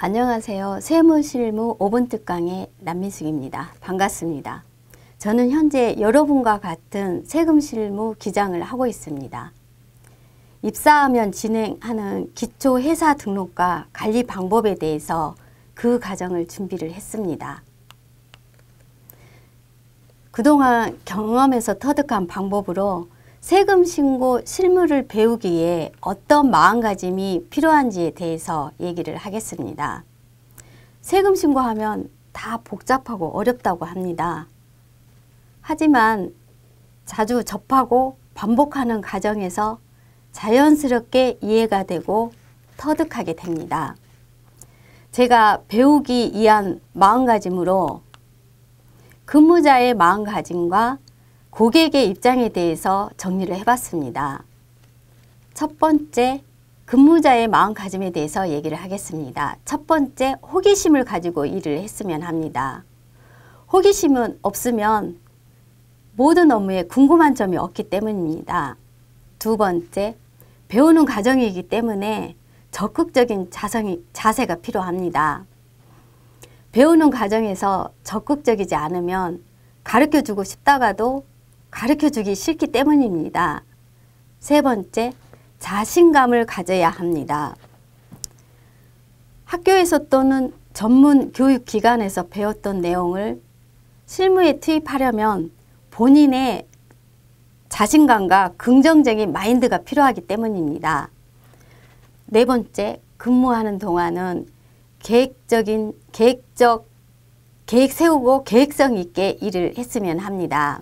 안녕하세요. 세무실무 5분 특강의 남미숙입니다. 반갑습니다. 저는 현재 여러분과 같은 세금실무 기장을 하고 있습니다. 입사하면 진행하는 기초 회사 등록과 관리 방법에 대해서 그 과정을 준비를 했습니다. 그동안 경험에서 터득한 방법으로 세금 신고 실무를 배우기에 어떤 마음가짐이 필요한지에 대해서 얘기를 하겠습니다. 세금 신고하면 다 복잡하고 어렵다고 합니다. 하지만 자주 접하고 반복하는 과정에서 자연스럽게 이해가 되고 터득하게 됩니다. 제가 배우기 위한 마음가짐으로 근무자의 마음가짐과 고객의 입장에 대해서 정리를 해봤습니다. 첫 번째, 근무자의 마음가짐에 대해서 얘기를 하겠습니다. 첫 번째, 호기심을 가지고 일을 했으면 합니다. 호기심은 없으면 모든 업무에 궁금한 점이 없기 때문입니다. 두 번째, 배우는 과정이기 때문에 적극적인 자성이, 자세가 필요합니다. 배우는 과정에서 적극적이지 않으면 가르쳐주고 싶다가도 가르쳐 주기 싫기 때문입니다. 세 번째, 자신감을 가져야 합니다. 학교에서 또는 전문 교육기관에서 배웠던 내용을 실무에 투입하려면 본인의 자신감과 긍정적인 마인드가 필요하기 때문입니다. 네 번째, 근무하는 동안은 계획적인, 계획적, 계획 세우고 계획성 있게 일을 했으면 합니다.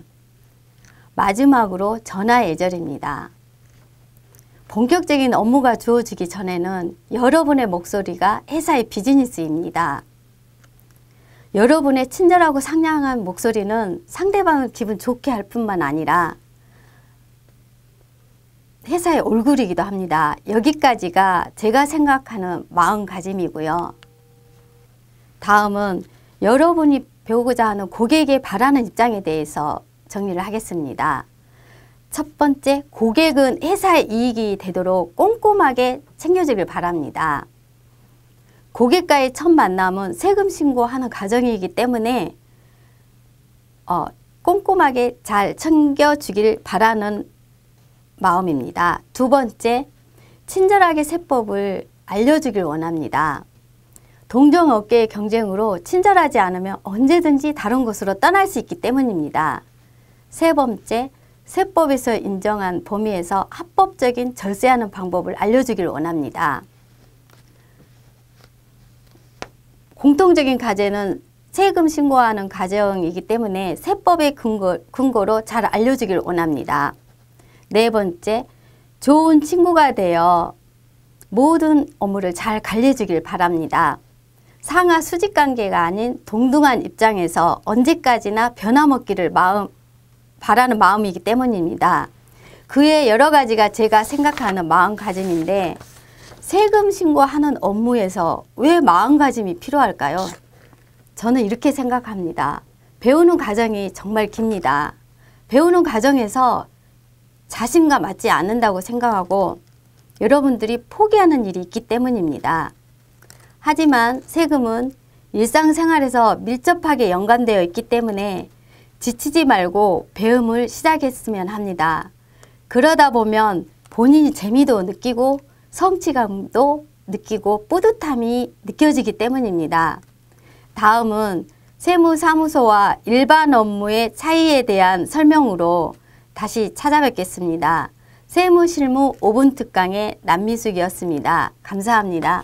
마지막으로 전화 예절입니다. 본격적인 업무가 주어지기 전에는 여러분의 목소리가 회사의 비즈니스입니다. 여러분의 친절하고 상냥한 목소리는 상대방을 기분 좋게 할 뿐만 아니라 회사의 얼굴이기도 합니다. 여기까지가 제가 생각하는 마음가짐이고요. 다음은 여러분이 배우고자 하는 고객의 바라는 입장에 대해서 정리를 하겠습니다. 첫 번째, 고객은 회사의 이익이 되도록 꼼꼼하게 챙겨주길 바랍니다. 고객과의 첫 만남은 세금 신고하는 과정이기 때문에 어, 꼼꼼하게 잘 챙겨주길 바라는 마음입니다. 두 번째, 친절하게 세법을 알려주길 원합니다. 동종업계의 경쟁으로 친절하지 않으면 언제든지 다른 곳으로 떠날 수 있기 때문입니다. 세 번째, 세법에서 인정한 범위에서 합법적인 절세하는 방법을 알려주길 원합니다. 공통적인 과제는 세금 신고하는 과정이기 때문에 세법의 근거, 근거로 잘 알려주길 원합니다. 네 번째, 좋은 친구가 되어 모든 업무를 잘 관리해주길 바랍니다. 상하 수직 관계가 아닌 동등한 입장에서 언제까지나 변함없기를 마음, 바라는 마음이기 때문입니다. 그의 여러 가지가 제가 생각하는 마음가짐인데 세금 신고하는 업무에서 왜 마음가짐이 필요할까요? 저는 이렇게 생각합니다. 배우는 과정이 정말 깁니다. 배우는 과정에서 자신과 맞지 않는다고 생각하고 여러분들이 포기하는 일이 있기 때문입니다. 하지만 세금은 일상생활에서 밀접하게 연관되어 있기 때문에 지치지 말고 배움을 시작했으면 합니다. 그러다 보면 본인이 재미도 느끼고 성취감도 느끼고 뿌듯함이 느껴지기 때문입니다. 다음은 세무사무소와 일반 업무의 차이에 대한 설명으로 다시 찾아뵙겠습니다. 세무실무 5분 특강의 남미숙이었습니다. 감사합니다.